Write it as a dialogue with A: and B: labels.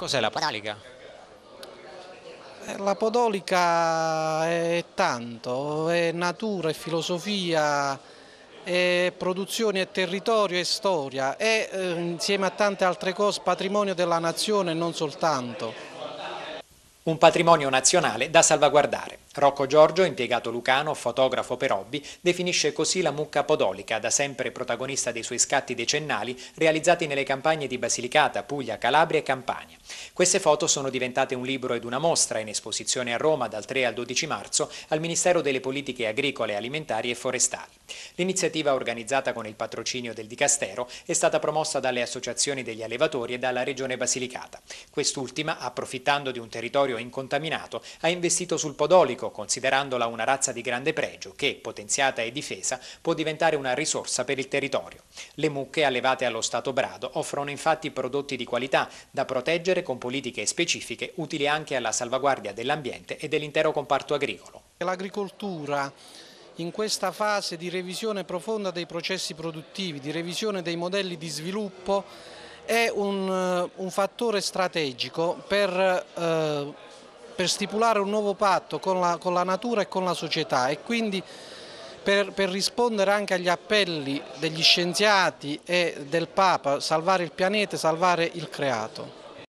A: Cos'è la podolica?
B: Eh, la podolica è tanto, è natura, è filosofia, è produzione, è territorio, è storia, è eh, insieme a tante altre cose patrimonio della nazione e non soltanto.
A: Un patrimonio nazionale da salvaguardare. Rocco Giorgio, impiegato lucano, fotografo per hobby, definisce così la mucca podolica, da sempre protagonista dei suoi scatti decennali realizzati nelle campagne di Basilicata, Puglia, Calabria e Campania. Queste foto sono diventate un libro ed una mostra in esposizione a Roma dal 3 al 12 marzo al Ministero delle Politiche Agricole, Alimentari e Forestali. L'iniziativa organizzata con il patrocinio del Dicastero è stata promossa dalle associazioni degli allevatori e dalla Regione Basilicata. Quest'ultima, approfittando di un territorio incontaminato, ha investito sul podolico, considerandola una razza di grande pregio che, potenziata e difesa, può diventare una risorsa per il territorio. Le mucche allevate allo stato brado offrono infatti prodotti di qualità da proteggere con politiche specifiche utili anche alla salvaguardia dell'ambiente e dell'intero comparto agricolo.
B: L'agricoltura in questa fase di revisione profonda dei processi produttivi, di revisione dei modelli di sviluppo, è un, eh, un fattore strategico per, eh, per, stipulare un nuovo patto con la, con la, natura e con la società e quindi per, per rispondere anche agli appelli degli scienziati e del Papa, salvare il pianeta, salvare il creato.